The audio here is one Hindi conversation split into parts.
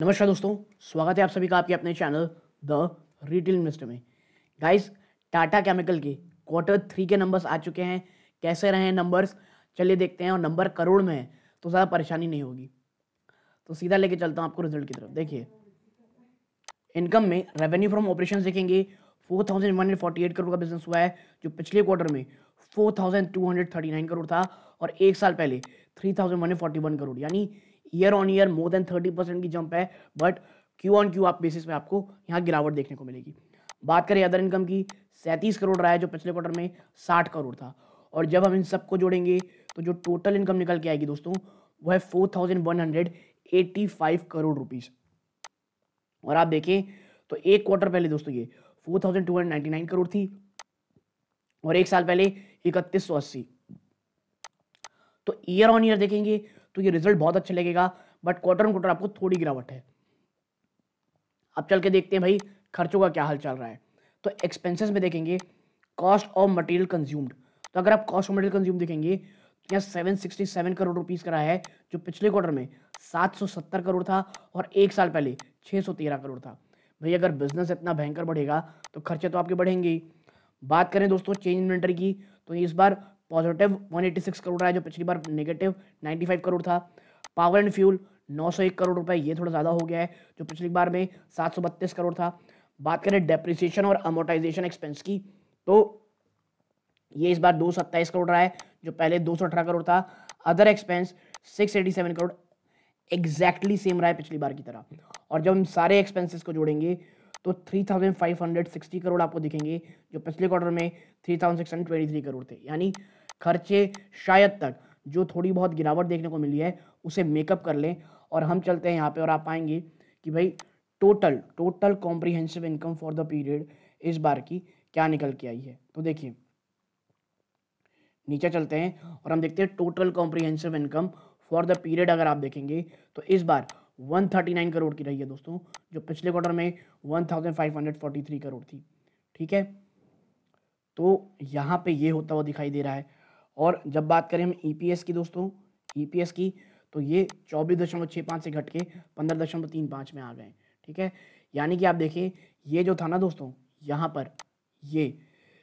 नमस्कार दोस्तों स्वागत है आप सभी का आपके अपने चैनल द रिटेल इन्वेस्टर में गाइस टाटा केमिकल के क्वार्टर थ्री के नंबर्स आ चुके हैं कैसे रहे हैं नंबर्स चलिए देखते हैं और नंबर करोड़ में है तो ज़्यादा परेशानी नहीं होगी तो सीधा लेके चलता हूँ आपको रिजल्ट की तरफ देखिए इनकम में रेवेन्यू फ्रॉम ऑपरेशन देखेंगे फोर करोड़ का बिजनेस हुआ है जो पिछले क्वार्टर में फोर करोड़ था और एक साल पहले थ्री करोड़ यानी year on year more than thirty percent की जंप है बट क्यू ऑन क्यू आप बेसिस पे आपको यहाँ गिरावट देखने को मिलेगी बात करें अदर इनकम की सैंतीस करोड़ रहा है जो पिछले क्वार्टर में साठ करोड़ था और जब हम इन सबको जोड़ेंगे तो जो टोटल इनकम निकल के आएगी दोस्तों वो है four thousand one hundred eighty five crore rupees और आप देखें तो एक क्वार्टर पहले दोस्तों ये four thousand two hundred ninety nine crore थी और एक साल पहले इकतीस सौ अस्सी तो ईयर ऑन ईयर देखेंगे तो ये रिजल्ट बहुत अच्छा लगेगा बट क्वार्टर क्वार्टर आपको थोड़ी गिरावट है अब चल के देखते हैं भाई खर्चों का क्या हाल चल रहा है तो एक्सपेंसेस में देखेंगे कॉस्ट ऑफ मटेरियल कंज्यूम्ड तो अगर आप कॉस्ट ऑफ मटेरियल कंज्यूम देखेंगे तो यहाँ seven sixty seven crore rupees का रहा है जो पिछले क्वार्टर में सात सौ सत्तर करोड़ था और एक साल पहले छः सौ तेरह करोड़ था भाई अगर बिजनेस इतना भयंकर बढ़ेगा तो खर्चे तो आपके बढ़ेंगे बात करें दोस्तों चेंज इन्वेंटरी की तो इस बार पॉजिटिव 186 करोड़ रहा है जो पिछली बार नेगेटिव 95 करोड़ था पावर एंड फ्यूल 901 करोड़ रुपए ये थोड़ा ज़्यादा हो गया है जो पिछली बार में 732 करोड़ था बात करें डेप्रिसिएशन और अमोटाइजेशन एक्सपेंस की तो ये इस बार दो करोड़ रहा है जो पहले दो करोड़ था other expense six crore exactly same रहा है पिछली बार की तरह और जब हम सारे एक्सपेंसेस को जोड़ेंगे तो 3560 करोड़ आपको दिखेंगे जो पिछले क्वार्टर में 3623 करोड़ थे यानी खर्चे शायद तक जो थोड़ी बहुत गिरावट देखने को मिली है उसे मेकअप कर लें और हम चलते हैं यहाँ पे और आप पाएंगे कि भाई total total comprehensive income for the period इस बार की क्या निकल के आई है तो देखिए नीचे चलते हैं और हम देखते हैं total comprehensive income for the period अगर आप देखेंगे तो इस बार 139 करोड़ की रही है दोस्तों जो पिछले क्वार्टर में 1543 करोड़ थी ठीक है तो यहाँ पे ये होता हुआ दिखाई दे रहा है और जब बात करें हम ई e की दोस्तों ई e की तो ये चौबीस दशमलव छः पाँच से घट के पंद्रह दशमलव तीन पाँच में आ गए ठीक है यानी कि आप देखिए ये जो था ना दोस्तों यहाँ पर ये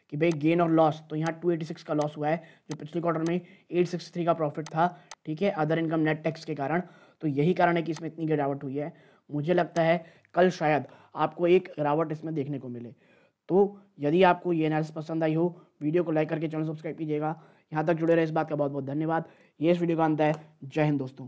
कि भाई गेन और लॉस तो यहाँ 286 का लॉस हुआ है जो पिछले क्वार्टर में 863 का प्रॉफिट था ठीक है अदर इनकम नेट टैक्स के कारण तो यही कारण है कि इसमें इतनी गिरावट हुई है मुझे लगता है कल शायद आपको एक गिरावट इसमें देखने को मिले तो यदि आपको ये एनालिसिस पसंद आई हो वीडियो को लाइक करके चैनल सब्सक्राइब कीजिएगा यहाँ तक जुड़े रहे इस बात का बहुत बहुत धन्यवाद ये इस वीडियो का अंत है जय हिंद दोस्तों